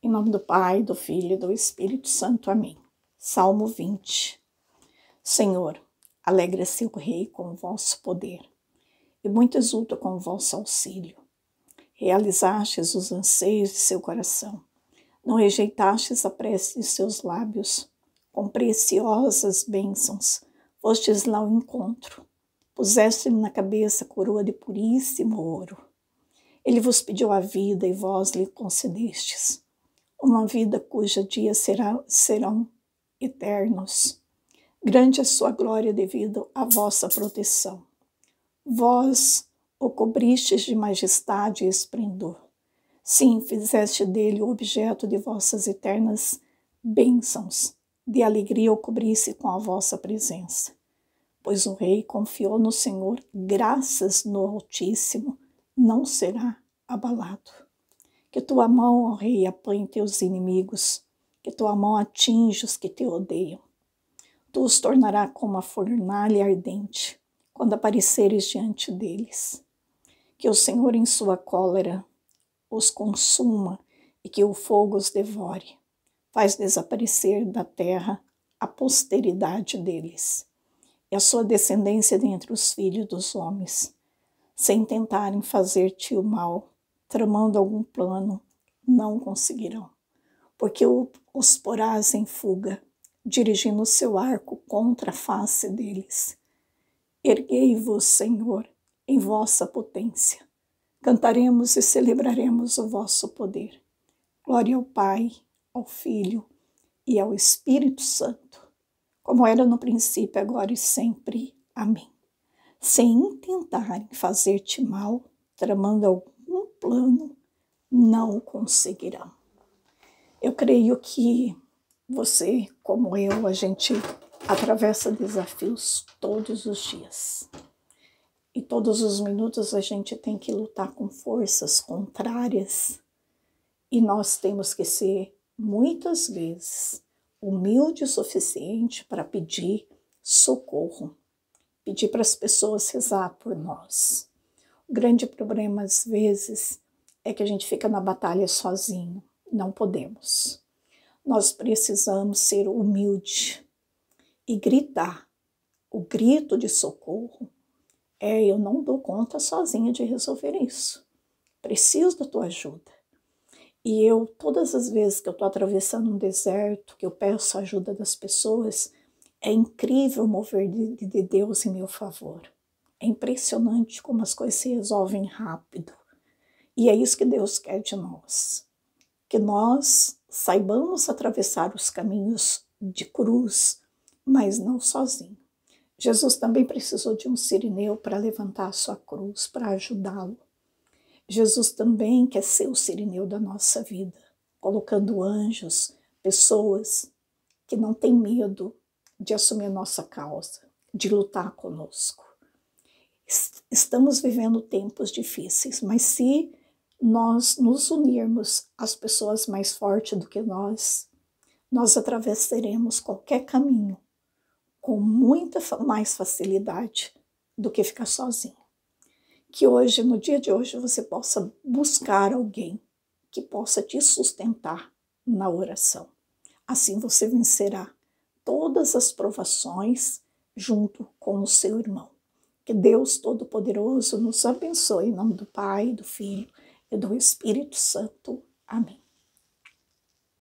Em nome do Pai, do Filho e do Espírito Santo. Amém. Salmo 20. Senhor, alegra-se o Rei com o vosso poder, e muito exulta com o vosso auxílio. Realizastes os anseios de seu coração, não rejeitastes a prece de seus lábios. Com preciosas bênçãos, fostes lá ao encontro. Puseste-lhe na cabeça coroa de puríssimo ouro. Ele vos pediu a vida e vós lhe concedestes uma vida cuja dias será, serão eternos. Grande é sua glória devido à vossa proteção. Vós o cobristes de majestade e esplendor. Sim, fizeste dele o objeto de vossas eternas bênçãos. De alegria o cobrisse com a vossa presença. Pois o rei confiou no Senhor, graças no Altíssimo, não será abalado. Que tua mão, ó Rei, apanhe teus inimigos, que tua mão atinja os que te odeiam. Tu os tornarás como a fornalha ardente, quando apareceres diante deles. Que o Senhor, em sua cólera, os consuma e que o fogo os devore. Faz desaparecer da terra a posteridade deles e a sua descendência dentre os filhos dos homens, sem tentarem fazer-te o mal tramando algum plano, não conseguirão, porque os porás em fuga, dirigindo seu arco contra a face deles. Erguei-vos, Senhor, em vossa potência. Cantaremos e celebraremos o vosso poder. Glória ao Pai, ao Filho e ao Espírito Santo, como era no princípio, agora e sempre. Amém. Sem intentar fazer-te mal, tramando algum plano não conseguirão. Eu creio que você, como eu, a gente atravessa desafios todos os dias. E todos os minutos a gente tem que lutar com forças contrárias e nós temos que ser muitas vezes humilde o suficiente para pedir socorro, pedir para as pessoas rezar por nós grande problema, às vezes, é que a gente fica na batalha sozinho. Não podemos. Nós precisamos ser humilde e gritar. O grito de socorro é: eu não dou conta sozinha de resolver isso. Preciso da tua ajuda. E eu, todas as vezes que eu estou atravessando um deserto, que eu peço a ajuda das pessoas, é incrível o mover de, de Deus em meu favor. É impressionante como as coisas se resolvem rápido. E é isso que Deus quer de nós. Que nós saibamos atravessar os caminhos de cruz, mas não sozinho. Jesus também precisou de um sirineu para levantar a sua cruz, para ajudá-lo. Jesus também quer ser o sirineu da nossa vida, colocando anjos, pessoas que não têm medo de assumir a nossa causa, de lutar conosco estamos vivendo tempos difíceis, mas se nós nos unirmos às pessoas mais fortes do que nós, nós atravessaremos qualquer caminho com muita mais facilidade do que ficar sozinho. Que hoje, no dia de hoje, você possa buscar alguém que possa te sustentar na oração. Assim você vencerá todas as provações junto com o seu irmão. Que Deus Todo-Poderoso nos abençoe em nome do Pai, do Filho e do Espírito Santo. Amém.